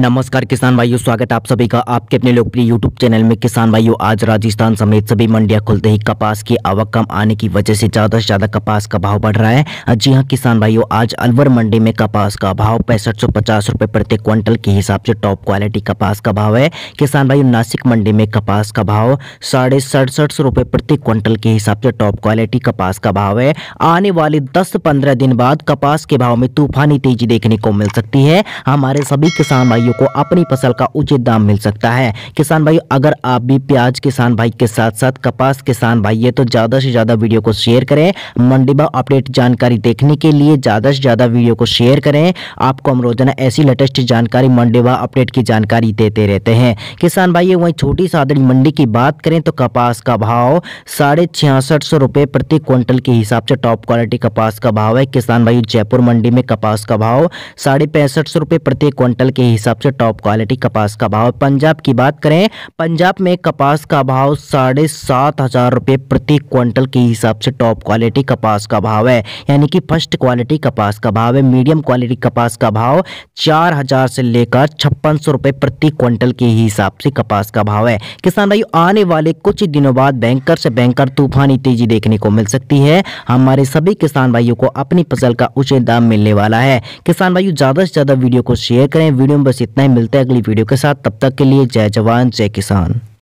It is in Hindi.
नमस्कार किसान भाइयों स्वागत आप सभी का आपके अपने लोकप्रिय यूट्यूब चैनल में किसान भाइयों आज राजस्थान समेत सभी मंडियां खुलते ही कपास की आवक कम आने की वजह से ज़्यादा से ज़्यादा कपास का भाव बढ़ रहा है जी हां किसान भाइयों आज अलवर मंडी में कपास का भाव पैंसठ सौ पचास रुपये प्रति क्विंटल के हिसाब से टॉप क्वालिटी कपास का भाव है किसान भाइयों नासिक मंडी में कपास का भाव साढ़े सड़सठ सौ रुपये प्रति क्विंटल के हिसाब से टॉप क्वालिटी कपास का भाव है आने वाले दस पंद्रह दिन बाद कपास के भाव में तूफानी तेजी देखने को मिल सकती है हमारे सभी किसान भाइयों भाइयों को अपनी फसल का उचित दाम मिल सकता है किसान भाई अगर आप भी प्याज किसान भाई के साथ साथ कपास किसान भाई है तो ज़्यादा से ज़्यादा वीडियो को शेयर करें मंडी भाव अपडेट जानकारी देखने के लिए ज़्यादा से ज़्यादा वीडियो को शेयर करें आपको हम रोजाना ऐसी लेटेस्ट जानकारी मंडी भाव अपडेट की जानकारी देते रहते हैं किसान भाई वही छोटी सादड़ी मंडी की बात करें तो कपास का भाव साढ़े छियासठ सौ रुपए प्रति क्विंटल के हिसाब से टॉप क्वालिटी कपास का भाव है किसान भाई जयपुर मंडी में कपास का भाव साढ़े पैंसठ सौ रुपए प्रति क्विंटल के हिसाब सबसे टॉप क्वालिटी कपास का भाव पंजाब की बात करें पंजाब में कपास का भाव साढ़े सात हज़ार रुपये प्रति क्विंटल के हिसाब से टॉप क्वालिटी कपास का भाव है यानी कि फर्स्ट क्वालिटी कपास का भाव है मीडियम क्वालिटी कपास का भाव चार हज़ार से लेकर छप्पन सौ रुपये प्रति क्विंटल के हिसाब से कपास का भाव है किसान भाई आने वाले कुछ दिनों बाद बैंकर से बैंकर तूफानी तेजी देखने को मिल सकती है हमारे सभी किसान भाइयों को अपनी फसल का उचित दाम मिलने वाला है किसान भाइयों ज़्यादा से ज़्यादा वीडियो को शेयर करें वीडियो में बस इतना ही मिलते हैं अगली वीडियो के साथ तब तक के लिए जय जवान जय किसान